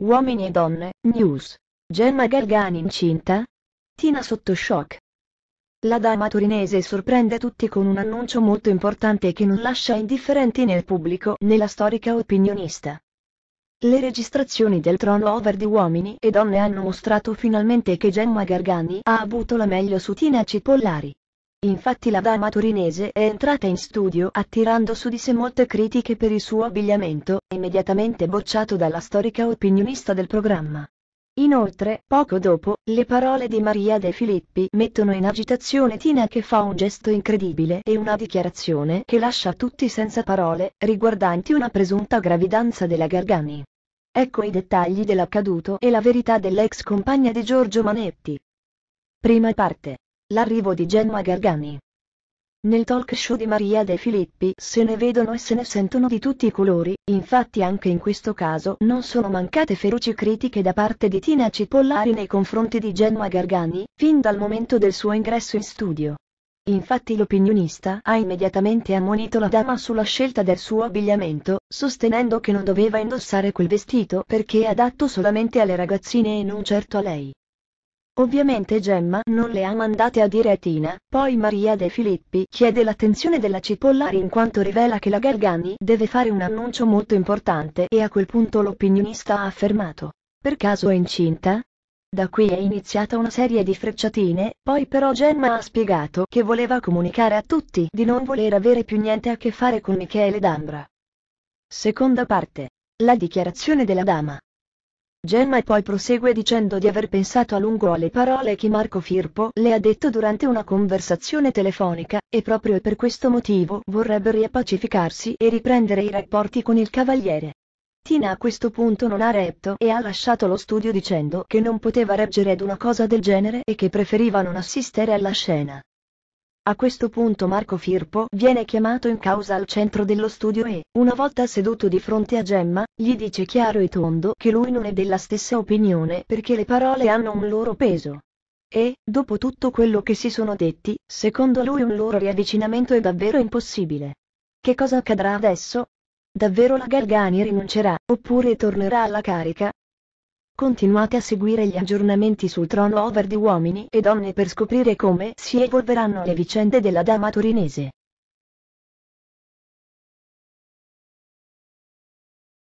Uomini e donne, news. Gemma Galgani incinta? Tina sotto shock. La dama torinese sorprende tutti con un annuncio molto importante che non lascia indifferenti né il pubblico né la storica opinionista. Le registrazioni del trono over di uomini e donne hanno mostrato finalmente che Gemma Gargani ha avuto la meglio su Tina Cipollari. Infatti la dama turinese è entrata in studio attirando su di sé molte critiche per il suo abbigliamento, immediatamente bocciato dalla storica opinionista del programma. Inoltre, poco dopo, le parole di Maria De Filippi mettono in agitazione Tina che fa un gesto incredibile e una dichiarazione che lascia tutti senza parole, riguardanti una presunta gravidanza della Gargani. Ecco i dettagli dell'accaduto e la verità dell'ex compagna di Giorgio Manetti. Prima parte. L'arrivo di Gemma Gargani. Nel talk show di Maria De Filippi se ne vedono e se ne sentono di tutti i colori, infatti anche in questo caso non sono mancate feroci critiche da parte di Tina Cipollari nei confronti di Gemma Gargani, fin dal momento del suo ingresso in studio. Infatti l'opinionista ha immediatamente ammonito la dama sulla scelta del suo abbigliamento, sostenendo che non doveva indossare quel vestito perché è adatto solamente alle ragazzine e non certo a lei. Ovviamente Gemma non le ha mandate a dire a Tina, poi Maria De Filippi chiede l'attenzione della Cipollari in quanto rivela che la Gargani deve fare un annuncio molto importante e a quel punto l'opinionista ha affermato. Per caso è incinta? Da qui è iniziata una serie di frecciatine, poi però Gemma ha spiegato che voleva comunicare a tutti di non voler avere più niente a che fare con Michele D'Ambra. Seconda parte. La dichiarazione della dama. Gemma poi prosegue dicendo di aver pensato a lungo alle parole che Marco Firpo le ha detto durante una conversazione telefonica, e proprio per questo motivo vorrebbe riappacificarsi e riprendere i rapporti con il cavaliere. Tina a questo punto non ha retto e ha lasciato lo studio dicendo che non poteva reggere ad una cosa del genere e che preferiva non assistere alla scena. A questo punto Marco Firpo viene chiamato in causa al centro dello studio e, una volta seduto di fronte a Gemma, gli dice chiaro e tondo che lui non è della stessa opinione perché le parole hanno un loro peso. E, dopo tutto quello che si sono detti, secondo lui un loro riavvicinamento è davvero impossibile. Che cosa accadrà adesso? Davvero la Gargani rinuncerà, oppure tornerà alla carica? Continuate a seguire gli aggiornamenti sul trono over di uomini e donne per scoprire come si evolveranno le vicende della dama torinese.